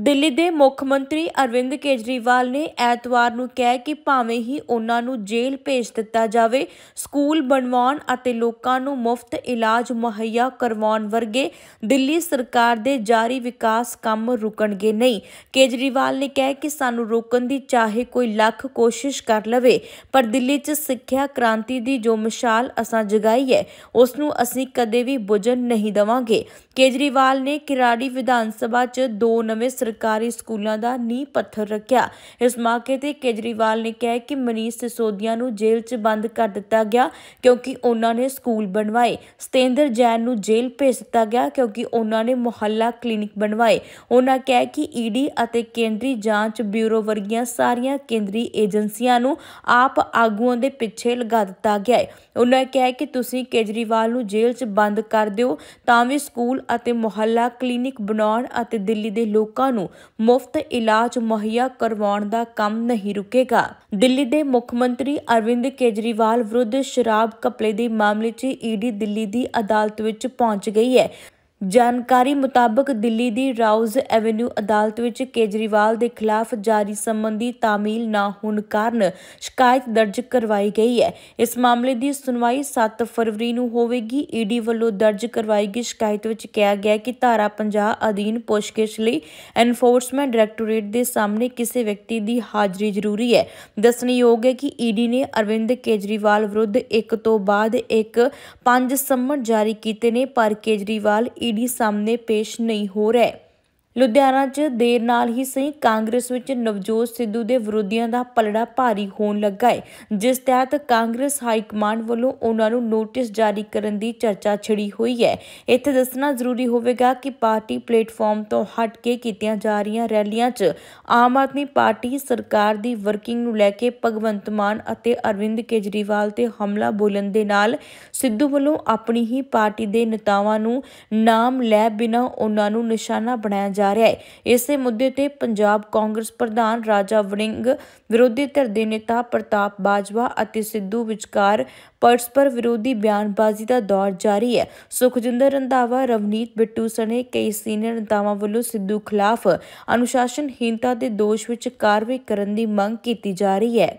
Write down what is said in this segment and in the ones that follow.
ਦਿੱਲੀ ਦੇ ਮੁੱਖ ਮੰਤਰੀ ਅਰਵਿੰਦ ਕੇਜਰੀਵਾਲ ਨੇ ਐਤਵਾਰ ਨੂੰ ਕਿਹਾ ਕਿ ਭਾਵੇਂ ਹੀ ਉਹਨਾਂ ਨੂੰ ਜੇਲ੍ਹ ਭੇਜ ਦਿੱਤਾ ਜਾਵੇ ਸਕੂਲ ਬਣਵਾਉਣ ਅਤੇ ਲੋਕਾਂ ਨੂੰ ਮੁਫਤ ਇਲਾਜ ਮੁਹੱਈਆ ਕਰਵਾਉਣ ਵਰਗੇ ਦਿੱਲੀ ਸਰਕਾਰ ਦੇ ਜਾਰੀ ਵਿਕਾਸ ਕੰਮ ਰੁਕਣਗੇ ਨਹੀਂ ਕੇਜਰੀਵਾਲ ਨੇ ਕਿਹਾ ਕਿ ਸਾਨੂੰ ਰੋਕਣ ਦੀ ਚਾਹੇ ਕੋਈ ਲੱਖ ਕੋਸ਼ਿਸ਼ ਕਰ ਲਵੇ ਪਰ ਦਿੱਲੀ 'ਚ ਸਿੱਖਿਆ ਕ੍ਰਾਂਤੀ ਦੀ ਜੋ ਮਿਸਾਲ ਅਸਾਂ ਜਗਾਈ ਹੈ ਉਸ ਨੂੰ ਅਸੀਂ ਕਦੇ ਵੀ ਬੁਝਣ ਨਹੀਂ ਦਵਾਂਗੇ ਕੇਜਰੀਵਾਲ ਨੇ ਕਿਰਾੜੀ ਵਿਧਾਨ ਸਭਾ 'ਚ ਦੋ ਨਵੇਂ ਸਰਕਾਰੀ ਸਕੂਲਾਂ ਦਾ ਨੀਂਹ ਪੱਥਰ ਰੱਖਿਆ ਇਸ ਮੌਕੇ ਤੇ ਕੇਜਰੀਵਾਲ ਨੇ ਕਿਹਾ ਕਿ ਮਨੀਸ਼ ਸਿਸੋਦੀਆ ਨੂੰ ਜੇਲ੍ਹ 'ਚ ਬੰਦ ਕਰ ਦਿੱਤਾ ਗਿਆ ਕਿਉਂਕਿ ਉਹਨਾਂ ਨੇ ਸਕੂਲ ਬਣਵਾਏ ਸਤੇਂਦਰ ਜੈਨ ਨੂੰ ਜੇਲ੍ਹ ਭੇਜ ਦਿੱਤਾ ਗਿਆ ਕਿਉਂਕਿ ਉਹਨਾਂ ਨੇ ਮੁਹੱਲਾ ਕਲੀਨਿਕ ਬਣਵਾਏ ਉਹਨਾਂ ਕਹਿ ਕਿ ਈਡੀ ਅਤੇ ਕੇਂਦਰੀ ਜਾਂਚ ਬਿਊਰੋ ਵਰਗੀਆਂ ਸਾਰੀਆਂ ਕੇਂਦਰੀ ਏਜੰਸੀਆਂ ਨੂੰ ਆਪ ਆਗੂਆਂ ਦੇ ਪਿੱਛੇ ਲਗਾ ਦਿੱਤਾ ਗਿਆ ਹੈ ਉਹਨਾਂ ਕਹਿ ਕਿ ਤੁਸੀਂ ਕੇਜਰੀਵਾਲ ਨੂੰ ਜੇਲ੍ਹ 'ਚ ਬੰਦ ਕਰ ਦਿਓ ਤਾਂ ਵੀ ਸਕੂਲ ਅਤੇ ਮੁਹੱਲਾ ਕਲੀਨਿਕ ਬਣਾਉਣ ਅਤੇ ਦਿੱਲੀ ਦੇ ਲੋਕਾਂ ਲੋਕਾਂ ਨੂੰ ਮੁਫਤ ਇਲਾਜ ਮੁਹੱਈਆ ਕਰਵਾਉਣ ਦਾ ਕੰਮ ਨਹੀਂ ਰੁਕੇਗਾ ਦਿੱਲੀ ਦੇ ਮੁੱਖ ਮੰਤਰੀ ਅਰਵਿੰਦ ਕੇਜਰੀਵਾਲ ਵਿਰੁੱਧ ਸ਼ਰਾਬ ਕਪਲੇ ਦੇ ਮਾਮਲੇ 'ਚ ਈਡੀ ਦਿੱਲੀ ਦੀ ਅਦਾਲਤ ਵਿੱਚ ਪਹੁੰਚ ਗਈ ਹੈ ਜਾਣਕਾਰੀ ਮੁਤਾਬਕ ਦਿੱਲੀ ਦੀ ਰਾਉਜ਼ ਐਵੇਨਿਊ ਅਦਾਲਤ ਵਿੱਚ ਕੇਜਰੀਵਾਲ ਦੇ ਖਿਲਾਫ ਜਾਰੀ ਸੰਬੰਧੀ ਤਾਮੀਲ ਨਾ ਹੋਣ ਕਾਰਨ ਸ਼ਿਕਾਇਤ ਦਰਜ ਕਰਵਾਈ ਗਈ ਹੈ ਇਸ ਮਾਮਲੇ ਦੀ ਸੁਣਵਾਈ 7 ਫਰਵਰੀ ਨੂੰ ਹੋਵੇਗੀ ਈਡੀ ਵੱਲੋਂ ਦਰਜ ਕਰਵਾਈ ਗਈ ਸ਼ਿਕਾਇਤ ਵਿੱਚ ਕਿਹਾ ਗਿਆ ਕਿ ਧਾਰਾ 50 ਅਧੀਨ ਪੁੱਛਗਿੱਛ ਲਈ ਐਨਫੋਰਸਮੈਂਟ ਡਾਇਰੈਕਟੋਰੇਟ ਦੇ ਸਾਹਮਣੇ ਕਿਸੇ ਵਿਅਕਤੀ ਦੀ ਹਾਜ਼ਰੀ ਜ਼ਰੂਰੀ ਹੈ ਦੱਸਣਯੋਗ ਹੈ ਕਿ ਈਡੀ ਨੇ ਅਰਵਿੰਦ ਕੇਜਰੀਵਾਲ ਵਿਰੁੱਧ ਇੱਕ ਤੋਂ ਬਾਅਦ ਇੱਕ ਪੰਜ ਸੰਮਣ ਜਾਰੀ ਕੀਤੇ ਨੇ ਪਰ ਕੇਜਰੀਵਾਲ ਈਡੀ ਸਾਹਮਣੇ ਪੇਸ਼ ਨਹੀਂ ਹੋ ਰਹੇ ਲੁਧਿਆਣਾ 'ਚ ਦੇਰ ਨਾਲ ਹੀ ਸਹੀ ਕਾਂਗਰਸ ਵਿੱਚ ਨਵਜੋਤ ਸਿੱਧੂ ਦੇ ਵਿਰੋਧੀਆਂ ਦਾ ਪਲੜਾ ਭਾਰੀ ਹੋਣ ਲੱਗਾ ਹੈ ਜਿਸ ਤਹਿਤ ਕਾਂਗਰਸ ਹਾਈ ਕਮਾਂਡ ਵੱਲੋਂ ਉਹਨਾਂ ਨੂੰ ਨੋਟਿਸ ਜਾਰੀ ਕਰਨ ਦੀ ਚਰਚਾ ਛਿੜੀ ਹੋਈ ਹੈ ਇੱਥੇ ਦੱਸਣਾ ਜ਼ਰੂਰੀ ਹੋਵੇਗਾ ਕਿ ਪਾਰਟੀ ਪਲੇਟਫਾਰਮ ਤੋਂ ਹਟ ਕੇ ਕੀਤੀਆਂ ਜਾ ਰਹੀਆਂ ਰੈਲੀਆਂ 'ਚ ਆਮ ਆਦਮੀ ਪਾਰਟੀ ਸਰਕਾਰ ਦੀ ਵਰਕਿੰਗ ਨੂੰ ਲੈ ਕੇ ਭਗਵੰਤ ਮਾਨ ਅਤੇ ਅਰਵਿੰਦ ਕੇਜਰੀਵਾਲ ਤੇ ਹਮਲਾ ਬੋਲਣ ਦੇ ਨਾਲ ਸਿੱਧੂ ਵੱਲੋਂ ਆਪਣੀ ਹੀ ਪਾਰਟੀ ਦੇ ਨੇਤਾਵਾਂ ਨੂੰ ਨਾਮ ਲੈ ਬਿਨਾਂ ਉਹਨਾਂ ਨੂੰ ਨਿਸ਼ਾਨਾ ਬਣਾਇਆ ਜਾ ਰਿਹਾ ਹੈ ਇਸੇ ਮੁੱਦੇ ਤੇ ਪੰਜਾਬ ਕਾਂਗਰਸ ਪ੍ਰਧਾਨ ਰਾਜਾ ਵੜਿੰਗ ਵਿਰੋਧੀ ਧਿਰ ਦੇ ਨੇਤਾ ਪ੍ਰਤਾਪ ਬਾਜਵਾ ਅਤੇ ਸਿੱਧੂ ਵਿਚਕਾਰ ਪਰਸਪਰ ਵਿਰੋਧੀ ਬਿਆਨਬਾਜ਼ੀ ਦਾ ਦੌਰ ਜਾਰੀ ਹੈ ਸੁਖਜਿੰਦਰ ਰੰਧਾਵਾ ਰਵਨੀਤ ਬਿੱਟੂ ਸਣੇ ਕਈ ਸੀਨੀਅਰ ਨੇਤਾਵਾਂ ਵੱਲੋਂ ਸਿੱਧੂ ਖਿਲਾਫ ਅਨੁਸ਼ਾਸਨਹੀਨਤਾ ਦੇ ਦੋਸ਼ ਵਿੱਚ ਕਾਰਵਾਈ ਕਰਨ ਦੀ ਮੰਗ ਕੀਤੀ ਜਾ ਰਹੀ ਹੈ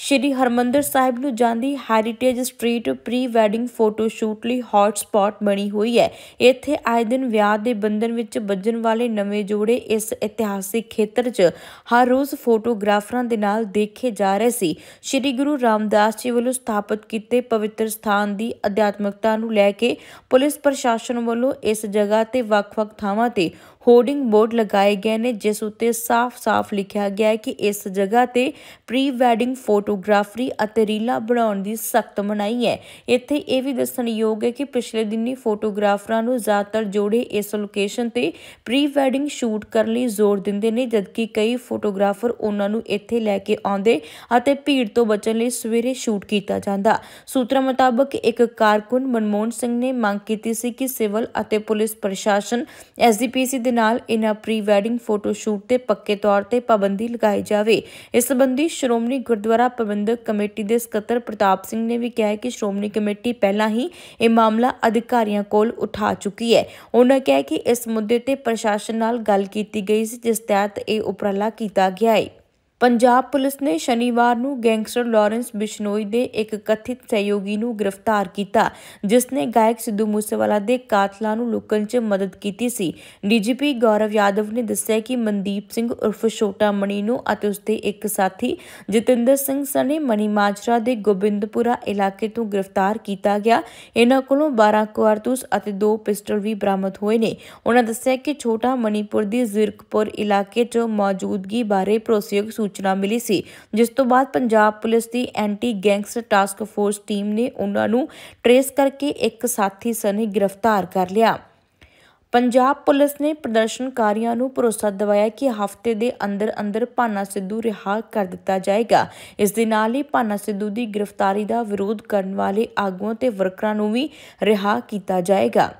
ਸ਼੍ਰੀ ਹਰਮੰਦਰ ਸਾਹਿਬ ਨੂੰ ਜਾਂਦੀ heritage street pre wedding photo shoot ਲਈ ਹੌਟ ਸਪੌਟ ਬਣੀ ਹੋਈ ਹੈ ਇੱਥੇ ਆਏ ਦਿਨ ਵਿਆਹ ਦੇ ਬੰਧਨ ਵਿੱਚ ਵੱਜਣ ਵਾਲੇ ਨਵੇਂ ਜੋੜੇ ਇਸ ਇਤਿਹਾਸਿਕ ਖੇਤਰ 'ਚ ਹਰ ਰੋਜ਼ ਫੋਟੋਗ੍ਰਾਫਰਾਂ ਦੇ ਨਾਲ ਦੇਖੇ ਜਾ ਰਹੇ ਸੀ ਸ਼੍ਰੀ ਗੁਰੂ ਰਾਮਦਾਸ ਜੀ ਵੱਲੋਂ ਸਥਾਪਿਤ ਕੀਤੇ ਪਵਿੱਤਰ ਸਥਾਨ ਦੀ ਅਧਿਆਤਮਿਕਤਾ ਨੂੰ ਲੈ ਕੇ ਪੁਲਿਸ ਪ੍ਰਸ਼ਾਸਨ ਵੱਲੋਂ ਇਸ ਜਗ੍ਹਾ ਤੇ ਵੱਖ-ਵੱਖ ਥਾਵਾਂ ਤੇ ਹੋਰਡਿੰਗ ਬੋਰਡ ਲਗਾਏ ਗਏ ਨੇ ਜਿਸ ਉੱਤੇ ਸਾਫ਼-ਸਾਫ਼ ਲਿਖਿਆ ਗਿਆ ਹੈ ਕਿ ਇਸ ਜਗ੍ਹਾ ਤੇ ਪ੍ਰੀ ਵੈਡਿੰਗ ਫੋਟੋਗ੍ਰਾਫਰੀ ਅਤੇ ਰੀਲਾਂ ਬਣਾਉਣ ਦੀ ਸਖਤ ਮਨਾਹੀ ਹੈ ਇੱਥੇ ਇਹ ਵੀ ਦੱਸਣਯੋਗ ਹੈ ਕਿ ਪਿਛਲੇ ਦਿਨੀ ਫੋਟੋਗ੍ਰਾਫਰਾਂ ਨੂੰ ਜ਼ਿਆਦਾਤਰ ਜੋੜੇ ਇਸ ਲੋਕੇਸ਼ਨ ਤੇ ਪ੍ਰੀ ਵੈਡਿੰਗ ਸ਼ੂਟ ਕਰਨ ਲਈ ਜ਼ੋਰ ਦਿੰਦੇ ਨੇ ਜਦਕਿ ਕਈ ਫੋਟੋਗ੍ਰਾਫਰ ਉਹਨਾਂ ਨੂੰ ਇੱਥੇ ਲੈ ਕੇ ਆਉਂਦੇ ਅਤੇ ਭੀੜ ਤੋਂ ਬਚਣ ਲਈ ਸਵੇਰੇ ਸ਼ੂਟ ਕੀਤਾ ਜਾਂਦਾ ਸੂਤਰਾਂ ਮੁਤਾਬਕ ਇੱਕ ਕਾਰਕੁਨ ਮਨਮੋਹਨ ਸਿੰਘ ਨੇ ਮੰਗ ਕੀਤੀ ਸੀ ਕਿ ਸਿਵਲ ਅਤੇ ਪੁਲਿਸ ਪ੍ਰਸ਼ਾਸਨ ਐਸਡੀਪੀਸੀ ਨਾਲ ਇਹਨਾਂ ਪ੍ਰੀ ਵੈਡਿੰਗ ਫੋਟੋ ਸ਼ੂਟ ਤੇ ਪੱਕੇ ਤੌਰ ਤੇ ਪਾਬੰਦੀ ਲਗਾਈ ਜਾਵੇ ਇਸ ਸੰਬੰਧੀ ਸ਼੍ਰੋਮਣੀ ਗੁਰਦੁਆਰਾ ਪ੍ਰਬੰਧਕ ਕਮੇਟੀ ਦੇ ਸਕੱਤਰ ਪ੍ਰਤਾਪ ਸਿੰਘ ਨੇ ਵੀ ਕਿਹਾ ਕਿ ਸ਼੍ਰੋਮਣੀ ਕਮੇਟੀ ਪਹਿਲਾਂ ਹੀ ਇਹ ਮਾਮਲਾ ਅਧਿਕਾਰੀਆਂ ਕੋਲ ਉਠਾ ਚੁੱਕੀ ਹੈ ਉਹਨਾਂ ਕਿਹਾ ਕਿ ਇਸ ਮੁੱਦੇ ਤੇ ਪ੍ਰਸ਼ਾਸਨ ਨਾਲ ਗੱਲ ਕੀਤੀ ਗਈ ਸੀ ਜਿਸ ਤਹਿਤ ਇਹ ਉਪਰਾਲਾ ਕੀਤਾ ਗਿਆ ਹੈ ਪੰਜਾਬ ਪੁਲਿਸ ਨੇ ਸ਼ਨੀਵਾਰ ਨੂੰ ਗੈਂਗਸਟਰ ਲਾਰੈਂਸ ਬਿਸ਼ਨੋਈ ਦੇ ਇੱਕ ਕਥਿਤ ਸਹਿਯੋਗੀ ਨੂੰ ਗ੍ਰਿਫਤਾਰ ਕੀਤਾ ਜਿਸ ਨੇ ਗਾਇਕ ਸਿੱਧੂ ਮੂਸੇਵਾਲਾ ਦੇ ਕਾਤਲਾਂ ਨੂੰ ਲੁਕਣ 'ਚ ਮਦਦ ਕੀਤੀ ਸੀ ਡੀਜੀਪੀ ਗੌਰਵ ਯਾਦਵ ਨੇ ਦੱਸਿਆ ਕਿ ਮਨਦੀਪ ਸਿੰਘ ਉਰਫ ਛੋਟਾ ਮਣੀ ਨੂੰ ਅਤੇ ਉਸਦੇ ਇੱਕ ਸਾਥੀ ਜਤਿੰਦਰ ਸਿੰਘ ਸਣੇ ਮਣੀ ਮਾਜਰਾ ਦੇ ਗੋਬਿੰਦਪੁਰਾ ਇਲਾਕੇ ਤੋਂ ਗ੍ਰਿਫਤਾਰ ਕੀਤਾ ਗਿਆ ਇਹਨਾਂ ਕੋਲੋਂ 12 ਕਾਰਤੂਸ ਅਤੇ 2 ਪਿਸਟਲ ਵੀ ਬਰਾਮਦ ਹੋਏ ਨੇ ਉਹਨਾਂ ਦੱਸਿਆ ਕਿ ਛੋਟਾ ਮਣੀਪੁਰ ਦੀ ਜ਼ਿਰਕਪੁਰ ਇਲਾਕੇ 'ਚ ਮੌਜੂਦਗੀ ਬਾਰੇ ਭਰੋਸੇਯੋਗ ਸੂਚਨਾ ਮਿਲੀ ਸੀ ਜਿਸ ਤੋਂ ਬਾਅਦ ਪੰਜਾਬ ਪੁਲਿਸ ਦੀ anti gangster task force team ਨੇ ਉਹਨਾਂ ਨੂੰ ਟਰੇਸ ਕਰਕੇ ਇੱਕ ਸਾਥੀ ਸਨੇ ਗ੍ਰਿਫਤਾਰ ਕਰ ਲਿਆ ਪੰਜਾਬ ਪੁਲਿਸ ਨੇ ਪ੍ਰਦਰਸ਼ਨਕਾਰੀਆਂ ਨੂੰ ਭਰੋਸਾ ਦਿਵਾਇਆ ਕਿ ਹਫ਼ਤੇ ਦੇ ਅੰਦਰ ਅੰਦਰ ਭਾਨਾ ਸਿੱਧੂ ਰਿਹਾ ਕਰ ਦਿੱਤਾ ਜਾਏਗਾ ਇਸ ਦੇ ਨਾਲ ਹੀ ਭਾਨਾ ਸਿੱਧੂ ਦੀ ਗ੍ਰਿਫਤਾਰੀ ਦਾ ਵਿਰੋਧ ਕਰਨ ਵਾਲੇ ਆਗੂਆਂ ਤੇ ਵਰਕਰਾਂ ਨੂੰ ਵੀ ਰਿਹਾ ਕੀਤਾ ਜਾਏਗਾ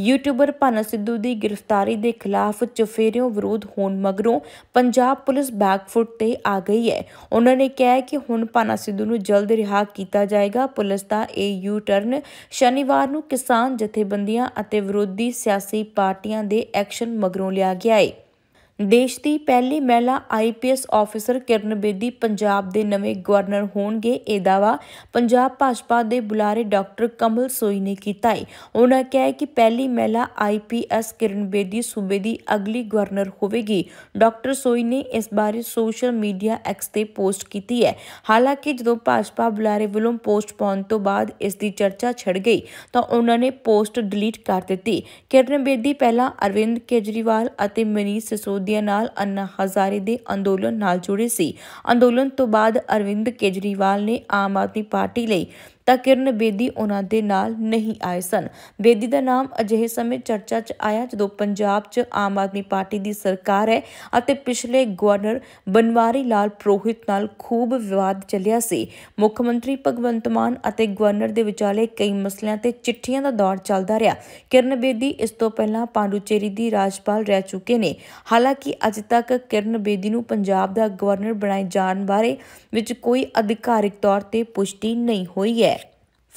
ਯੂਟਿਊਬਰ ਭਨ ਸਿੱਧੂ ਦੀ ਗ੍ਰਿਫਤਾਰੀ ਦੇ ਖਿਲਾਫ ਚਫੇਰਿਓਂ ਵਿਰੋਧ ਹੋਣ ਮਗਰੋਂ ਪੰਜਾਬ ਪੁਲਿਸ ਬੈਕਫੁੱਟ ਤੇ ਆ ਗਈ ਹੈ ਉਹਨਾਂ ਨੇ ਕਿਹਾ ਕਿ ਹੁਣ ਭਨ ਸਿੱਧੂ ਨੂੰ ਜਲਦ ਰਿਹਾ ਕੀਤਾ ਜਾਏਗਾ ਪੁਲਿਸ ਦਾ ਇਹ ਯੂ ਟਰਨ ਸ਼ਨੀਵਾਰ ਨੂੰ ਕਿਸਾਨ ਜਥੇਬੰਦੀਆਂ ਅਤੇ ਵਿਰੋਧੀ ਸਿਆਸੀ ਪਾਰਟੀਆਂ ਦੇ ਐਕਸ਼ਨ ਮਗਰੋਂ ਲਿਆ ਗਿਆ ਹੈ ਦੇਸ਼ ਦੀ ਪਹਿਲੀ ਮਹਿਲਾ ਆਈਪੀਐਸ ਆਫੀਸਰ ਕਿਰਨ ਬੇਦੀ ਪੰਜਾਬ ਦੇ ਨਵੇਂ ਗਵਰਨਰ ਹੋਣਗੇ ਇਹ ਦਾਵਾ ਪੰਜਾਬ ਭਾਜਪਾ ਦੇ ਬੁਲਾਰੇ ਡਾਕਟਰ ਕਮਲ ਸੋਈ ਨੇ ਕੀਤਾ ਹੈ ਉਹਨਾਂ ਕਿਹਾ ਕਿ ਪਹਿਲੀ ਮਹਿਲਾ ਆਈਪੀਐਸ ਕਿਰਨ ਬੇਦੀ ਸੂਬੇ ਦੀ ਅਗਲੀ ਗਵਰਨਰ ਹੋਵੇਗੀ ਡਾਕਟਰ ਸੋਈ ਨੇ ਇਸ ਬਾਰੇ ਸੋਸ਼ਲ ਮੀਡੀਆ ਐਕਸ ਤੇ ਪੋਸਟ ਕੀਤੀ ਹੈ ਹਾਲਾਂਕਿ ਜਦੋਂ ਭਾਜਪਾ ਬੁਲਾਰੇ ਵੱਲੋਂ ਪੋਸਟ ਪਾਉਣ ਤੋਂ ਬਾਅਦ ਇਸ ਦੀ ਚਰਚਾ ਛਿੜ ਗਈ ਤਾਂ ਉਹਨਾਂ ਨੇ ਪੋਸਟ ਡਿਲੀਟ ਕਰ ਦਿੱਤੀ ਕਿਰਨ ਬੇਦੀ ਪਹਿਲਾਂ ਅਰਵਿੰਦ ਕੇਜਰੀਵਾਲ ਅਤੇ ਮਨੀਸ਼ ਸਿਸੋਦ ਵਿਰੋਧੀਆਂ ਨਾਲ ਅੰਨਾ ਹਜ਼ਾਰੇ ਦੇ ਅੰਦੋਲਨ ਨਾਲ ਜੁੜੇ ਸੀ ਅੰਦੋਲਨ ਤੋਂ ਬਾਅਦ ਅਰਵਿੰਦ ਕੇਜਰੀਵਾਲ ਨੇ ਆਮ ਆਦਮੀ ਪਾਰਟੀ ਲਈ ਤਾਂ ਕਿਰਨ ਬੇਦੀ ਉਹਨਾਂ ਦੇ ਨਾਲ ਨਹੀਂ ਆਏ ਸਨ ਬੇਦੀ ਦਾ ਨਾਮ ਅਜਿਹੇ ਸਮੇਂ ਚਰਚਾ 'ਚ ਆਇਆ ਜਦੋਂ ਪੰਜਾਬ 'ਚ ਆਮ ਆਦਮੀ ਪਾਰਟੀ ਦੀ ਸਰਕਾਰ ਹੈ ਅਤੇ ਪਿਛਲੇ ਗਵਰਨਰ ਬਨਵਾਰੀ ਲਾਲ ਪ੍ਰੋਹਿਤ ਨਾਲ ਖੂਬ ਵਿਵਾਦ ਚੱਲਿਆ ਸੀ ਮੁੱਖ ਮੰਤਰੀ ਭਗਵੰਤ ਮਾਨ ਅਤੇ ਗਵਰਨਰ ਦੇ ਵਿਚਾਲੇ ਕਈ ਮਸਲਿਆਂ ਤੇ ਚਿੱਠੀਆਂ ਦਾ ਦੌਰ ਚੱਲਦਾ ਰਿਹਾ ਕਿਰਨ ਬੇਦੀ ਇਸ ਤੋਂ ਪਹਿਲਾਂ ਪਾਂਡੂਚੇਰੀ ਦੀ ਰਾਜਪਾਲ ਰਹਿ ਚੁੱਕੇ ਨੇ ਹਾਲਾਂਕਿ ਅੱਜ ਤੱਕ ਕਿਰਨ ਬੇਦੀ ਨੂੰ ਪੰਜਾਬ ਦਾ ਗਵਰਨਰ ਬਣਾਏ ਜਾਣ ਬਾਰੇ ਵਿੱਚ ਕੋਈ ਅਧਿਕਾਰਿਕ ਤੌਰ ਤੇ ਪੁਸ਼ਟੀ ਨਹੀਂ ਹੋਈ ਹੈ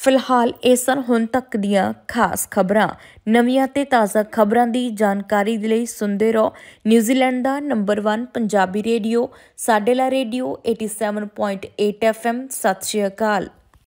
ਫਿਲਹਾਲ ਇਹ ਸਨ ਹੁਣ ਤੱਕ ਦੀਆਂ ਖਾਸ ਖਬਰਾਂ ਨਵੀਆਂ ਤੇ ਤਾਜ਼ਾ ਖਬਰਾਂ ਦੀ ਜਾਣਕਾਰੀ ਦੇ ਲਈ ਸੁਣਦੇ ਰਹੋ ਨਿਊਜ਼ੀਲੈਂਡ ਦਾ ਨੰਬਰ 1 ਪੰਜਾਬੀ ਰੇਡੀਓ ਸਾਡੇ ਲਾ ਰੇਡੀਓ 87.8 FM ਸਤਿ ਸ਼੍ਰੀ ਅਕਾਲ